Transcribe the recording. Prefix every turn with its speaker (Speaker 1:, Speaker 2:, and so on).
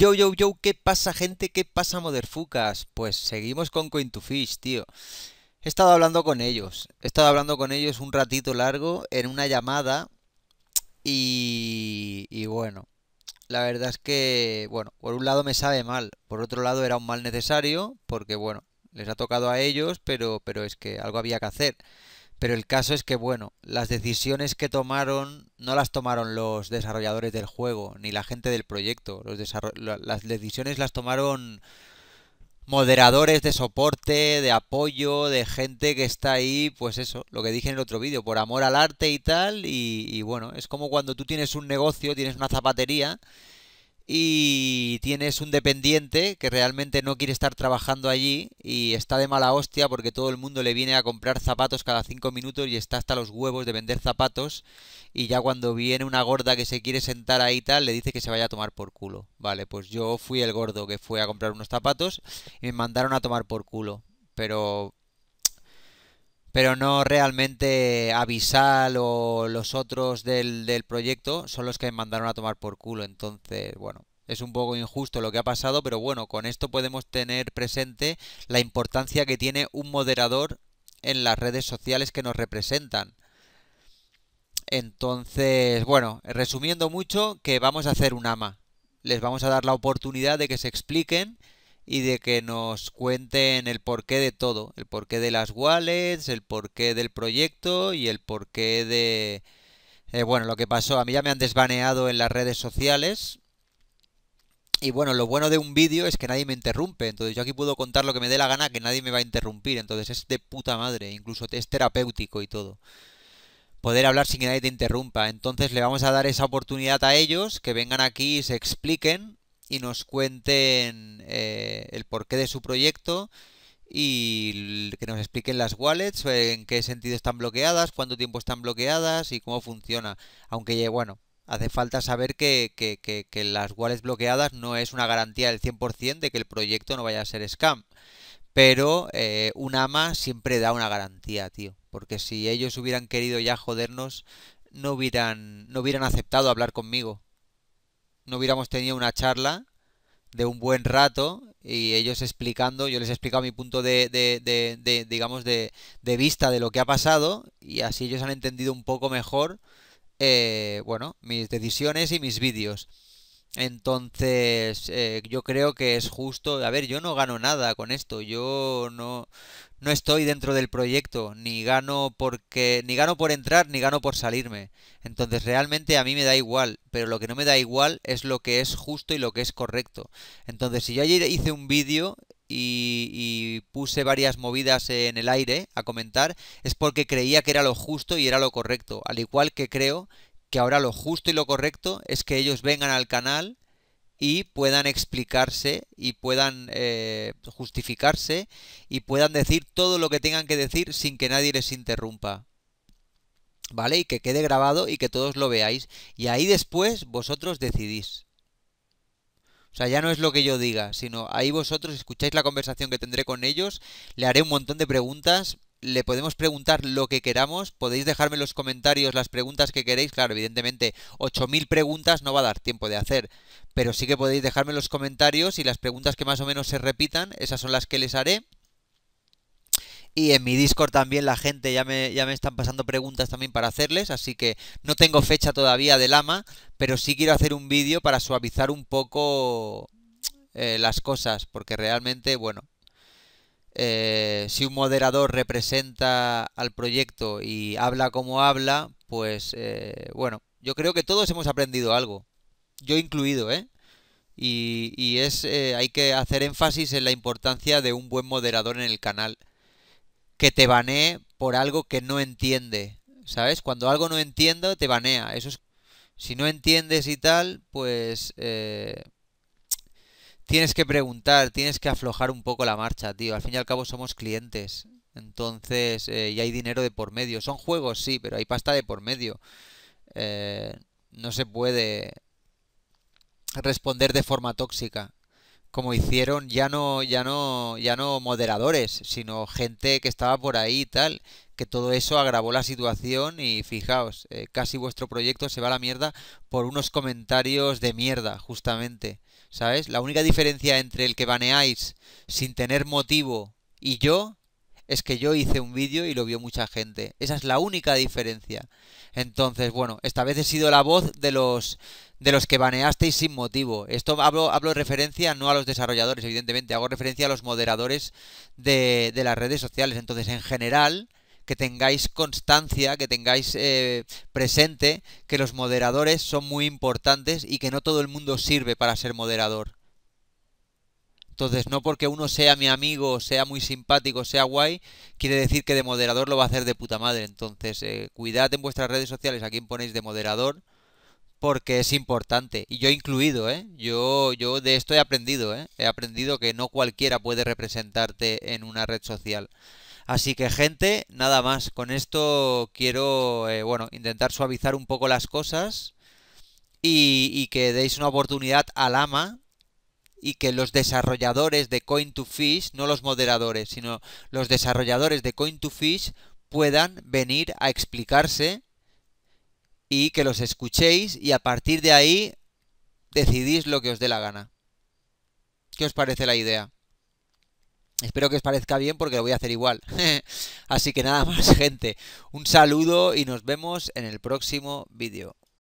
Speaker 1: Yo, yo, yo, ¿qué pasa gente? ¿Qué pasa moderfucas? Pues seguimos con Coin to Fish, tío. He estado hablando con ellos, he estado hablando con ellos un ratito largo en una llamada y, y bueno, la verdad es que, bueno, por un lado me sabe mal, por otro lado era un mal necesario porque, bueno, les ha tocado a ellos, pero, pero es que algo había que hacer. Pero el caso es que, bueno, las decisiones que tomaron no las tomaron los desarrolladores del juego, ni la gente del proyecto. Los las decisiones las tomaron moderadores de soporte, de apoyo, de gente que está ahí, pues eso, lo que dije en el otro vídeo, por amor al arte y tal. Y, y bueno, es como cuando tú tienes un negocio, tienes una zapatería y tienes un dependiente que realmente no quiere estar trabajando allí y está de mala hostia porque todo el mundo le viene a comprar zapatos cada cinco minutos y está hasta los huevos de vender zapatos y ya cuando viene una gorda que se quiere sentar ahí y tal le dice que se vaya a tomar por culo. Vale, pues yo fui el gordo que fue a comprar unos zapatos y me mandaron a tomar por culo, pero pero no realmente Avisal o los otros del, del proyecto son los que me mandaron a tomar por culo. Entonces, bueno, es un poco injusto lo que ha pasado, pero bueno, con esto podemos tener presente la importancia que tiene un moderador en las redes sociales que nos representan. Entonces, bueno, resumiendo mucho, que vamos a hacer un AMA. Les vamos a dar la oportunidad de que se expliquen y de que nos cuenten el porqué de todo, el porqué de las wallets, el porqué del proyecto y el porqué de... Eh, bueno, lo que pasó, a mí ya me han desbaneado en las redes sociales. Y bueno, lo bueno de un vídeo es que nadie me interrumpe. Entonces yo aquí puedo contar lo que me dé la gana, que nadie me va a interrumpir. Entonces es de puta madre, incluso es terapéutico y todo poder hablar sin que nadie te interrumpa. Entonces le vamos a dar esa oportunidad a ellos, que vengan aquí y se expliquen y nos cuenten eh, el porqué de su proyecto y que nos expliquen las wallets, eh, en qué sentido están bloqueadas, cuánto tiempo están bloqueadas y cómo funciona. Aunque, eh, bueno, hace falta saber que, las wallets bloqueadas no es una garantía del 100% de que el proyecto no vaya a ser scam. Pero un ama siempre da una garantía, tío. Porque si ellos hubieran querido ya jodernos, no hubieran, no hubieran aceptado hablar conmigo no hubiéramos tenido una charla de un buen rato y ellos explicando, yo les he explicado mi punto de, de, de, de digamos, de, vista de lo que ha pasado y así ellos han entendido un poco mejor, eh, bueno, mis decisiones y mis vídeos. Entonces, eh, yo creo que es justo. A ver, yo no gano nada con esto. Yo no, no estoy dentro del proyecto. Ni gano porque. ni gano por entrar, ni gano por salirme. Entonces, realmente a mí me da igual. Pero lo que no me da igual es lo que es justo y lo que es correcto. Entonces, si yo ayer hice un vídeo y, y, puse varias movidas en el aire a comentar es porque creía que era lo justo y era lo correcto, al igual que creo que ahora lo justo y lo correcto es que ellos vengan al canal y puedan explicarse y puedan eh, justificarse y puedan decir todo lo que tengan que decir sin que nadie les interrumpa. ¿Vale? Y que quede grabado y que todos lo veáis. Y ahí después vosotros decidís. O sea, ya no es lo que yo diga, sino ahí vosotros escucháis la conversación que tendré con ellos, le haré un montón de preguntas, le podemos preguntar lo que queramos. Podéis dejarme en los comentarios las preguntas que queréis. Claro, evidentemente 8.000 preguntas no va a dar tiempo de hacer. Pero sí que podéis dejarme en los comentarios y las preguntas que más o menos se repitan, esas son las que les haré. Y en mi Discord también la gente ya me, ya me están pasando preguntas también para hacerles, así que no tengo fecha todavía del ama, pero sí quiero hacer un vídeo para suavizar un poco eh, las cosas, porque realmente, bueno, eh, si un moderador representa al proyecto y habla como habla, pues eh, bueno, yo creo que todos hemos aprendido algo, yo incluido, ¿eh? Y, es, eh, hay que hacer énfasis en la importancia de un buen moderador en el canal, que te banee por algo que no entiende, ¿sabes? Cuando algo no entiendo, te banea, eso es... Si no entiendes y tal, pues tienes que preguntar, tienes que aflojar un poco la marcha, tío. Al fin y al cabo somos clientes. Entonces, eh, y hay dinero de por medio. Son juegos, sí, pero hay pasta de por medio. Eh, no se puede responder de forma tóxica. Como hicieron ya no, ya no, ya no moderadores, sino gente que estaba por ahí y tal, que todo eso agravó la situación y fijaos, eh, casi vuestro proyecto se va a la mierda por unos comentarios de mierda, justamente. ¿Sabes? La única diferencia entre el que baneáis sin tener motivo y yo es que yo hice un vídeo y lo vio mucha gente. Esa es la única diferencia. Entonces, bueno, esta vez he sido la voz de los de los que baneasteis sin motivo. Esto hablo, hablo referencia no a los desarrolladores, evidentemente, hago referencia a los moderadores de, de las redes sociales. Entonces, en general, que tengáis constancia, que tengáis eh, presente que los moderadores son muy importantes y que no todo el mundo sirve para ser moderador. Entonces, no porque uno sea mi amigo, sea muy simpático, sea guay, quiere decir que de moderador lo va a hacer de puta madre. Entonces, eh, cuidad en vuestras redes sociales a quién ponéis de moderador porque es importante. Y yo incluido, ¿eh? Yo, yo de esto he aprendido, ¿eh? He aprendido que no cualquiera puede representarte en una red social. Así que gente, nada más. Con esto quiero, eh, bueno, intentar suavizar un poco las cosas y, y que deis una oportunidad al ama y que los desarrolladores de Coin2Fish, no los moderadores, sino los desarrolladores de Coin2Fish puedan venir a explicarse y que los escuchéis y a partir de ahí decidís lo que os dé la gana. ¿Qué os parece la idea? Espero que os parezca bien porque lo voy a hacer igual. Así que nada más gente, un saludo y nos vemos en el próximo vídeo.